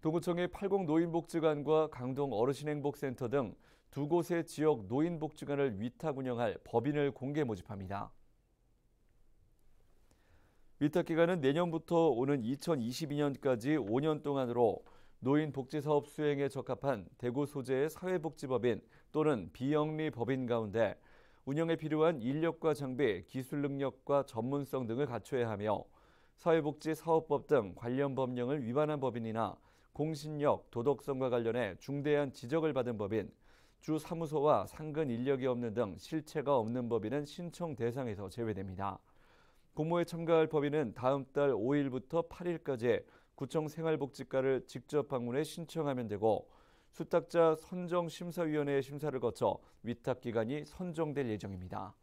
도구청의 80 노인복지관과 강동 어르신행복센터 등 두 곳의 지역 노인복지관을 위탁 운영할 법인을 공개 모집합니다. 위탁 기간은 내년부터 오는 2022년까지 5년 동안으로 노인복지사업 수행에 적합한 대구 소재의 사회복지법인 또는 비영리 법인 가운데 운영에 필요한 인력과 장비, 기술 능력과 전문성 등을 갖춰야 하며 사회복지사업법 등 관련 법령을 위반한 법인이나 공신력, 도덕성과 관련해 중대한 지적을 받은 법인, 주 사무소와 상근 인력이 없는 등 실체가 없는 법인은 신청 대상에서 제외됩니다. 공모에 참가할 법인은 다음 달 5일부터 8일까지 구청 생활복지과를 직접 방문해 신청하면 되고 수탁자 선정심사위원회의 심사를 거쳐 위탁기관이 선정될 예정입니다.